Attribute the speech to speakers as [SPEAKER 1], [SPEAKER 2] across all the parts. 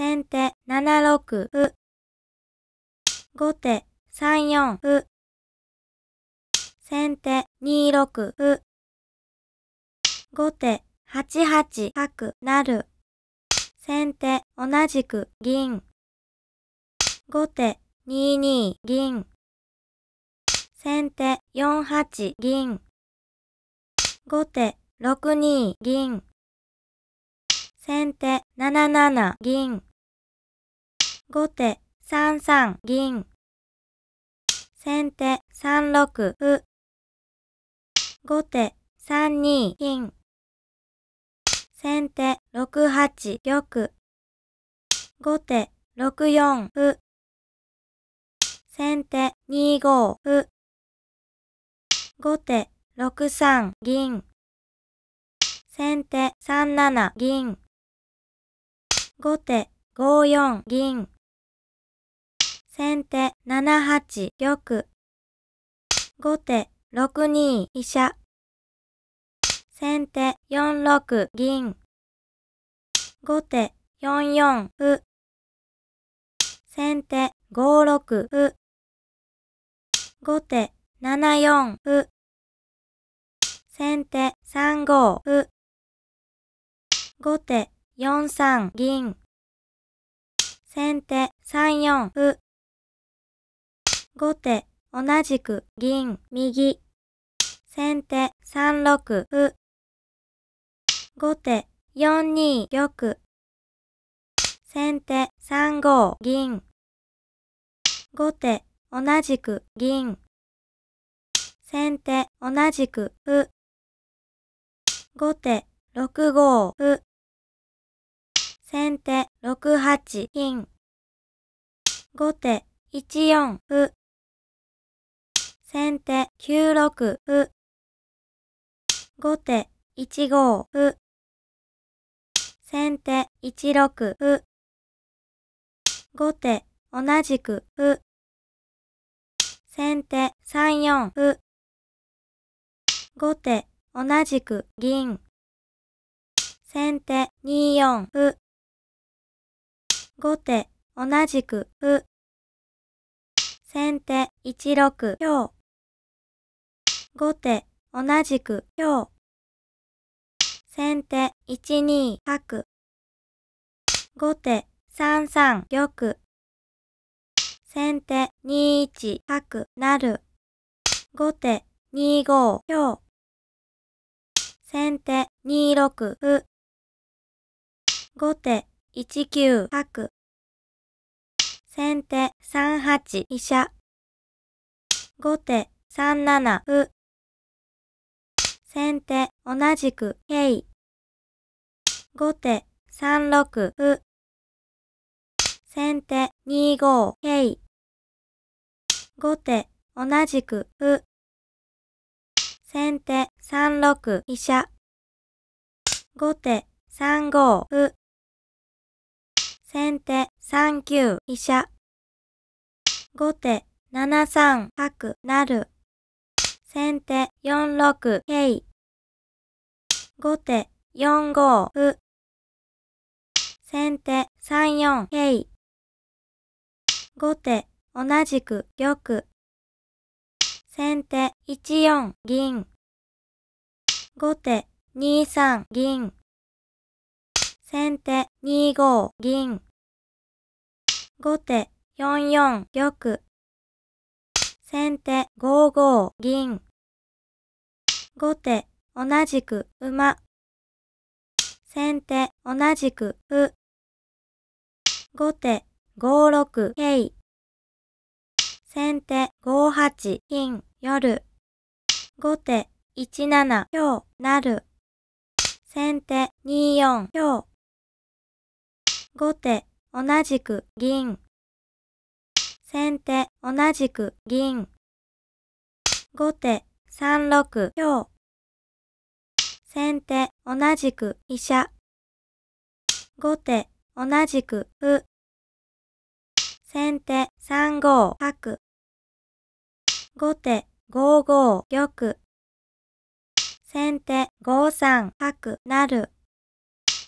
[SPEAKER 1] 先手7六歩。後手3四歩。先手2六歩。後手8八角なる。先手同じく銀。後手2二銀。先手4八銀。後手6二銀。先手7七銀。後手3三銀。先手3六歩。後手3二金。先手6八玉。後手6四歩。先手2五歩。後手6三銀。先手3七銀。後手5四銀。先手7八玉。後手6二飛車。先手4六銀。後手4四歩。先手5六歩。後手7四歩。先手3五歩。後手4三銀。先手3四歩。後手、同じく銀、右。先手、3六歩。後手、4二玉。先手、3五銀。後手、同じく銀。先手、同じく歩。後手、6五歩。先手、6八金。後手、1四歩。先手9六歩。後手1五歩。先手1六歩。後手同じく歩。先手3四歩。後手同じく銀。先手2四歩。後手同じく歩。先手1六香。後手、同じく、今日。先手、1二角。後手、3三玉。先手、2一角、なる。後手、2五今日。先手、2六歩。後手、1九角。先手3八飛車。後手3七歩。先手、同じく、桂。後手、3六歩。先手、2五、桂。後手、同じく、歩。先手、3六、飛車。後手、3五、歩。先手、3九、飛車。後手、7三、角、なる。先手、4六、桂。後手4五歩。先手3四桂。後手同じく玉。先手1四銀。後手2三銀。先手2五銀。後手4四玉。先手5五銀。後手同じく馬。先手同じくう。後手5六い先手5八金夜。後手1七日、なる。先手2四日。後手同じく銀。先手同じく銀。後手3六日。先手、同じく、飛車。後手、同じく、歩。先手、3五、角。後手、5五、玉。先手、5三、角、なる。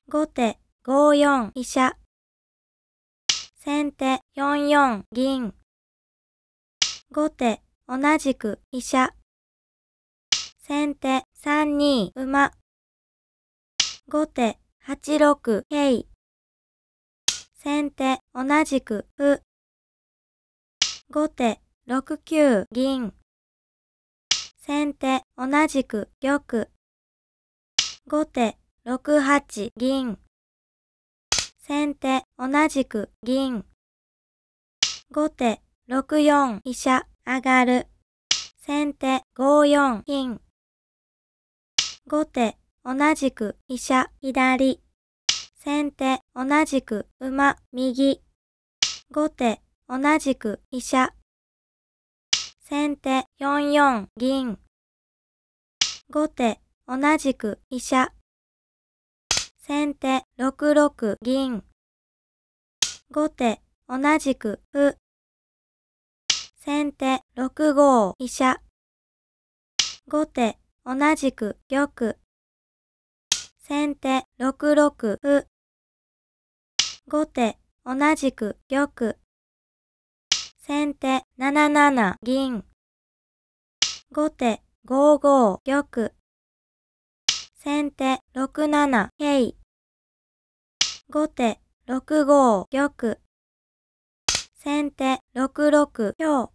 [SPEAKER 1] 後手、5四、飛車。先手、4四、銀。後手、同じく、飛車。先手、3二、馬。後手8六桂。先手同じく歩。後手6九銀。先手同じく玉。後手6八銀。先手同じく銀。後手6四飛車上がる。先手5四金。後手同じく飛車左。先手同じく馬右。後手同じく飛車。先手4四銀。後手同じく飛車。先手6六銀。後手同じく歩。先手6五飛車。後手同じく玉。先手6六歩。後手同じく玉。先手7七銀。後手5五玉。先手6七桂。後手6五玉。先手6六香。